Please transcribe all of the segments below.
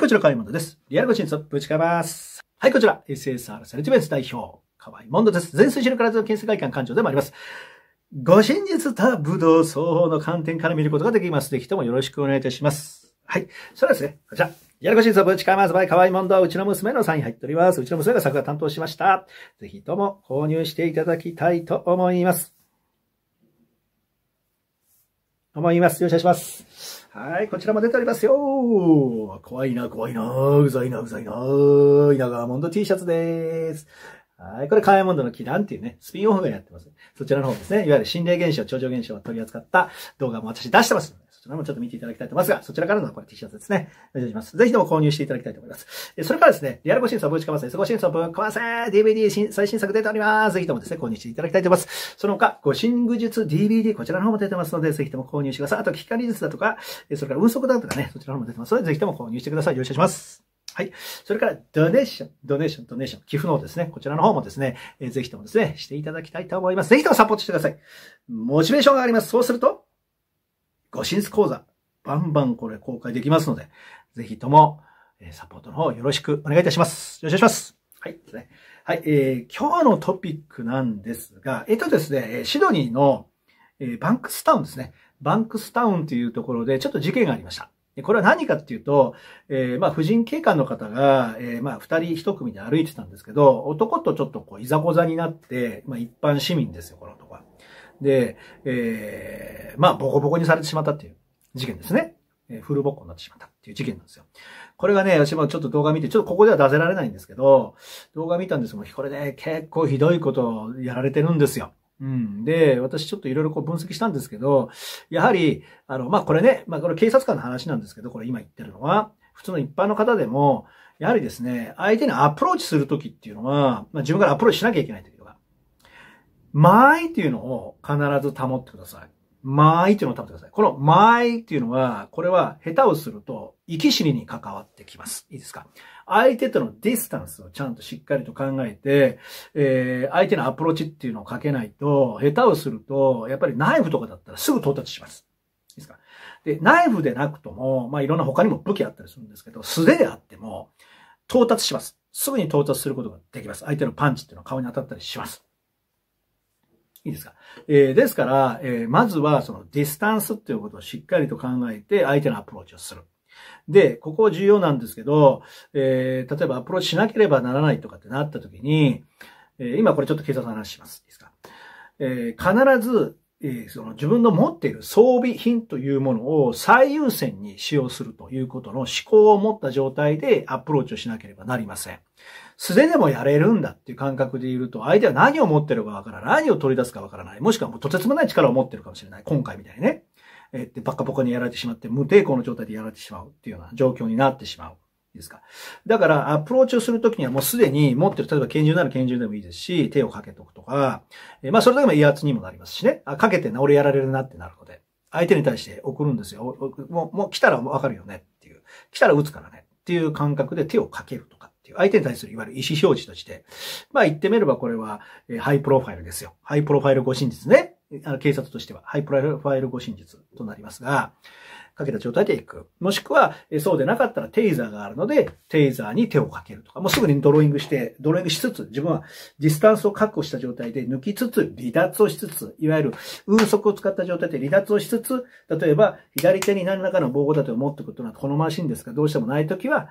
こちら、河合いもドです。リアルごちんぶちかます。はい、こちら、SSR セルチベンス代表、河合モンドです。全推進の体の県設会館館長でもあります。ご真実と武道双方の観点から見ることができます。ぜひともよろしくお願いいたします。はい。それですね、こちら。やるこしんそぶちかますばい、かわいもんだ。うちの娘のサイン入っております。うちの娘が作画担当しました。ぜひとも購入していただきたいと思います。思います。よろしくお願いします。はい、こちらも出ておりますよ。怖いな、怖いな、うざいな、うざいな、稲川モンド T シャツです。はい。これ、カーヤモンドの祈願っていうね、スピンオフがやってます、そちらの方ですね。いわゆる心霊現象、超常現象を取り扱った動画も私出してます。そちらもちょっと見ていただきたいと思いますが、そちらからのこれ T シャツですね。お願いします。ぜひとも購入していただきたいと思います。それからですね、リアルご審査、ぶちかませ、ご審査、文かませ、DVD 新最新作出ております。ぜひともですね、購入していただきたいと思います。その他、ご神具術 DVD、こちらの方も出てますので、ぜひとも購入してください。あと、械術だとか、それから運速だとかね、そちらの方も出てますので、ぜひとも購入してください。よろしくお願いします。はい。それから、ドネーション、ドネーション、ドネーション、寄付の方ですね。こちらの方もですね、えー、ぜひともですね、していただきたいと思います。ぜひともサポートしてください。モチベーションがあります。そうすると、ご親切講座、バンバンこれ公開できますので、ぜひとも、えサポートの方よろしくお願いいたします。よろしくお願いします。はい、ですね。はい、えー、今日のトピックなんですが、えっ、ー、とですね、シドニーの、えー、バンクスタウンですね。バンクスタウンというところでちょっと事件がありました。これは何かっていうと、えー、まあ、婦人警官の方が、えー、まあ、二人一組で歩いてたんですけど、男とちょっとこう、いざこざになって、まあ、一般市民ですよ、この男は。で、えー、まあ、ボコボコにされてしまったっていう事件ですね。えー、フルボッコになってしまったっていう事件なんですよ。これがね、私もちょっと動画見て、ちょっとここでは出せられないんですけど、動画見たんですけど、これね、結構ひどいことをやられてるんですよ。うん。で、私ちょっといろいろこう分析したんですけど、やはり、あの、まあ、これね、まあ、これ警察官の話なんですけど、これ今言ってるのは、普通の一般の方でも、やはりですね、相手にアプローチするときっていうのは、まあ、自分からアプローチしなきゃいけないとき。前いっていうのを必ず保ってください。前いっていうのを保ってください。この前いっていうのは、これは下手をすると、生き死にに関わってきます。いいですか相手とのディスタンスをちゃんとしっかりと考えて、えー、相手のアプローチっていうのをかけないと、下手をすると、やっぱりナイフとかだったらすぐ到達します。いいですかで、ナイフでなくとも、まあ、いろんな他にも武器あったりするんですけど、素手であっても、到達します。すぐに到達することができます。相手のパンチっていうのは顔に当たったりします。いいですか。えー、ですから、えー、まずはそのディスタンスっていうことをしっかりと考えて相手のアプローチをする。で、ここ重要なんですけど、えー、例えばアプローチしなければならないとかってなった時に、え今これちょっと警察の話します。いいですか。え必ずえその自分の持っている装備品というものを最優先に使用するということの思考を持った状態でアプローチをしなければなりません。素手でもやれるんだっていう感覚でいると、相手は何を持ってるかわからない。何を取り出すかわからない。もしくはもうとてつもない力を持ってるかもしれない。今回みたいにね。えー、って、バカぽカにやられてしまって、無抵抗の状態でやられてしまうっていうような状況になってしまう。いいですか。だから、アプローチをするときにはもうすでに持ってる、例えば拳銃なら拳銃でもいいですし、手をかけておくとか、えまあ、それだけの威圧にもなりますしね。あ、かけてな、俺やられるなってなるので、相手に対して送るんですよ。もう、もう来たらわかるよねっていう。来たら撃つからねっていう感覚で手をかけるとかっていう。相手に対するいわゆる意思表示として。まあ、言ってみればこれは、えハイプロファイルですよ。ハイプロファイル護身術ね。警察としては、ハイプライファイル護身術となりますが、かけた状態で行く。もしくは、そうでなかったらテイザーがあるので、テイザーに手をかけるとか、もうすぐにドローイングして、ドローイングしつつ、自分はディスタンスを確保した状態で抜きつつ、離脱をしつつ、いわゆる、運速を使った状態で離脱をしつつ、例えば、左手に何らかの防護だとを持っておくというのは好ましいんですが、どうしてもないときは、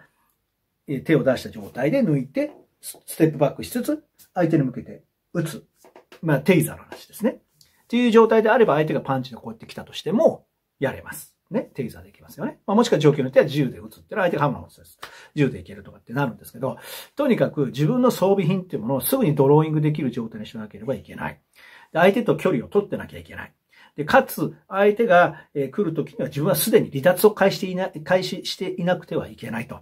手を出した状態で抜いて、ステップバックしつつ、相手に向けて打つ。まあ、テイザーの話ですね。っていう状態であれば、相手がパンチでこうやって来たとしても、やれます。ね、テイザーできますよね。まあ、もしくは状況によっては銃で撃つってのは相手がハンマーを撃つです。銃でいけるとかってなるんですけど、とにかく自分の装備品っていうものをすぐにドローイングできる状態にしなければいけない。で相手と距離を取ってなきゃいけない。で、かつ、相手が来るときには自分はすでに離脱を開始していな、開始していなくてはいけないと。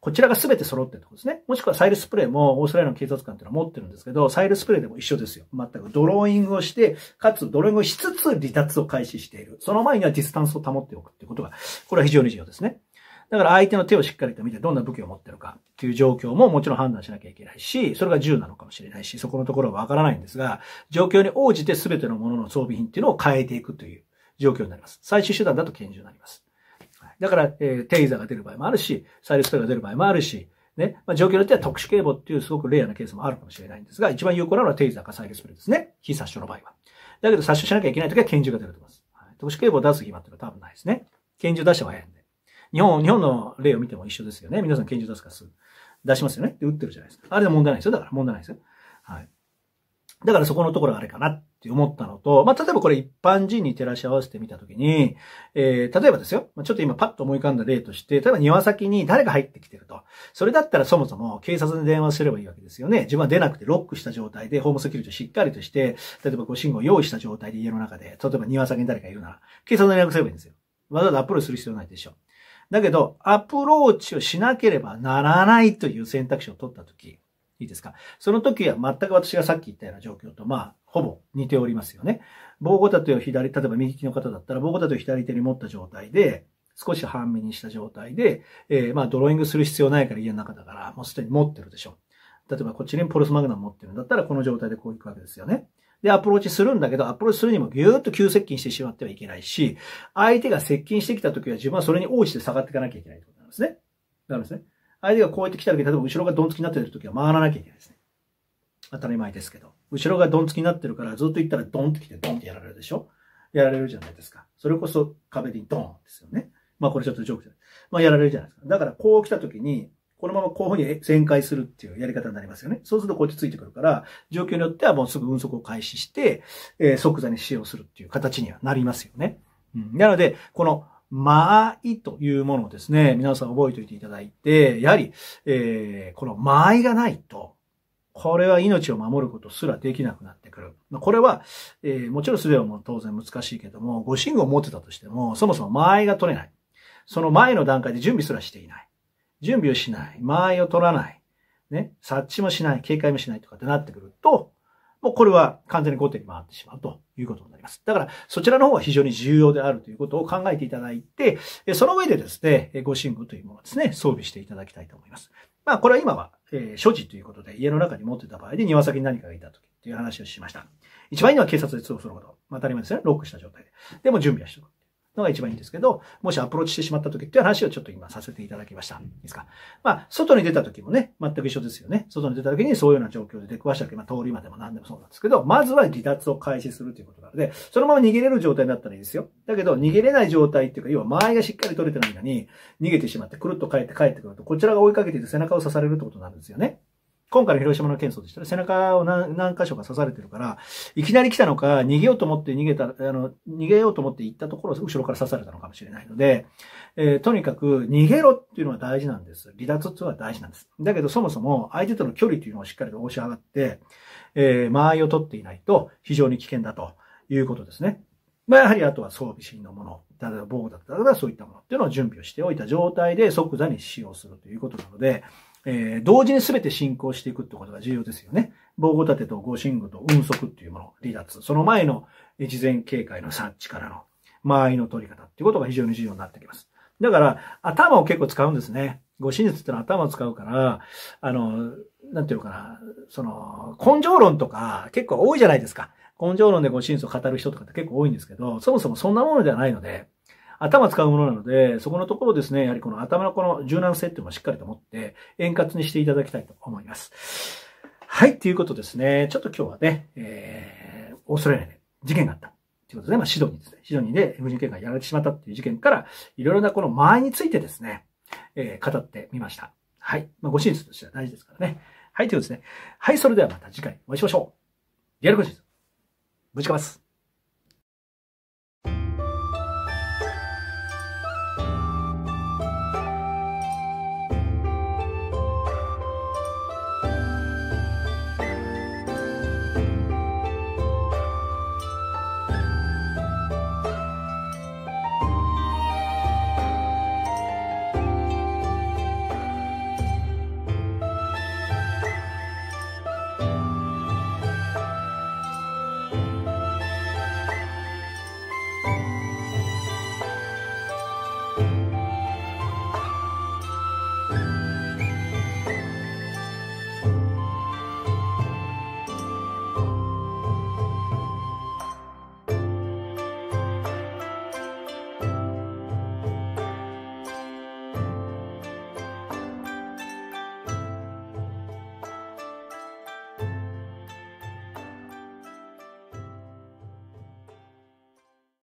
こちらが全て揃ってるところですね。もしくはサイルスプレーもオーストラリアの警察官っていうのは持ってるんですけど、サイルスプレーでも一緒ですよ。全くドローイングをして、かつドローイングをしつつ離脱を開始している。その前にはディスタンスを保っておくっていうことが、これは非常に重要ですね。だから相手の手をしっかりと見て、どんな武器を持ってるかっていう状況ももちろん判断しなきゃいけないし、それが銃なのかもしれないし、そこのところはわからないんですが、状況に応じて全てのものの装備品っていうのを変えていくという状況になります。最終手段だと拳銃になります。だから、えー、テイザーが出る場合もあるし、サイレストが出る場合もあるし、ね。まあ、状況によっては特殊警報っていうすごくレアなケースもあるかもしれないんですが、一番有効なのはテイザーかサイレスプレーですね。非殺傷の場合は。だけど殺傷しなきゃいけないときは拳銃が出ると思います。はい、特殊警報を出す暇っていうのは多分ないですね。拳銃出した方が早いんで。日本、日本の例を見ても一緒ですよね。皆さん拳銃出すからすぐ。出しますよね。で、撃ってるじゃないですか。あれで問題ないですよ。だから問題ないですよ。はい。だからそこのところがあれかなって思ったのと、まあ、例えばこれ一般人に照らし合わせてみたときに、えー、例えばですよ、ちょっと今パッと思い浮かんだ例として、例えば庭先に誰が入ってきてると。それだったらそもそも警察に電話すればいいわけですよね。自分は出なくてロックした状態で、ホームセキュリティをしっかりとして、例えばご信号を用意した状態で家の中で、例えば庭先に誰かいるなら、警察に連絡すればいいんですよ。わざわざアップローチする必要ないでしょ。だけど、アプローチをしなければならないという選択肢を取ったとき、いいですか。その時は全く私がさっき言ったような状況と、まあ、ほぼ似ておりますよね。棒ごたてを左、例えば右利きの方だったら、棒ごたてを左手に持った状態で、少し半身にした状態で、えー、まあ、ドローイングする必要ないから家の中だから、もうすでに持ってるでしょ。例えば、こっちにポルスマグナム持ってるんだったら、この状態でこういくわけですよね。で、アプローチするんだけど、アプローチするにもぎゅーっと急接近してしまってはいけないし、相手が接近してきた時は自分はそれに応じて下がっていかなきゃいけないってことなんですね。なるんですね。相手がこうやって来た時に、例えば後ろがドンつきになってる時は回らなきゃいけないですね。当たり前ですけど。後ろがドンつきになってるから、ずっと行ったらドンって来てドンってやられるでしょやられるじゃないですか。それこそ壁にドンですよね。まあこれちょっとジョークじゃない。まあやられるじゃないですか。だからこう来た時に、このままこういうふうに旋回するっていうやり方になりますよね。そうするとこうやってついてくるから、状況によってはもうすぐ運速を開始して、えー、即座に使用するっていう形にはなりますよね。うん、なので、この間合いというものをですね、皆さん覚えておいていただいて、やはり、えー、この間合いがないと、これは命を守ることすらできなくなってくる。これは、えー、もちろんすべはもう当然難しいけども、ご信号を持ってたとしても、そもそも間合いが取れない。その前の段階で準備すらしていない。準備をしない。間合いを取らない。ね、察知もしない。警戒もしないとかってなってくると、もうこれは完全に後手に回ってしまうということになります。だから、そちらの方が非常に重要であるということを考えていただいて、その上でですね、ご寝具というものをですね、装備していただきたいと思います。まあ、これは今は、え所持ということで、家の中に持ってた場合で庭先に何かがいた時という話をしました。一番いいのは警察で通報すること。まあ、当たり前ですね。ロックした状態で。でも準備はしておく。のが一番いいんですけど、もしアプローチしてしまった時っていう話をちょっと今させていただきました。いいですか。まあ、外に出た時もね、全く一緒ですよね。外に出た時にそういうような状況で出くわした時、まあ、通りまでも何でもそうなんですけど、まずは離脱を開始するということなので、そのまま逃げれる状態だったらいいですよ。だけど、逃げれない状態っていうか、要は間合いがしっかり取れてないのに、逃げてしまって、くるっと帰って帰ってくると、こちらが追いかけていて背中を刺されるってことなんですよね。今回の広島の件そうでしたね。背中を何何箇所か刺されてるから、いきなり来たのか、逃げようと思って逃げた、あの、逃げようと思って行ったところ後ろから刺されたのかもしれないので、えー、とにかく逃げろっていうのは大事なんです。離脱っていうのは大事なんです。だけどそもそも相手との距離っていうのをしっかりと押し上がって、えー、間合いを取っていないと非常に危険だということですね。まあ、やはりあとは装備品のもの、例えば防具だったらそういったものっていうのを準備をしておいた状態で即座に使用するということなので、えー、同時に全て進行していくってことが重要ですよね。防護盾と護信具と運足っていうもの、離脱。その前の事前警戒の察知からの間合いの取り方っていうことが非常に重要になってきます。だから、頭を結構使うんですね。護身術ってのは頭を使うから、あの、なんていうのかな、その、根性論とか結構多いじゃないですか。根性論で護身術を語る人とかって結構多いんですけど、そもそもそんなものではないので、頭使うものなので、そこのところですね、やはりこの頭のこの柔軟性っていうのをしっかりと持って、円滑にしていただきたいと思います。はい、ということですね。ちょっと今日はね、えー、オーストラリアで事件があった。ということで、まあ、シドニーですね。シドニーで無人犬がやられてしまったっていう事件から、いろいろなこの間合いについてですね、えー、語ってみました。はい。まあ、ご真実としては大事ですからね。はい、ということですね。はい、それではまた次回お会いしましょう。リアルコシズ。ぶちかます。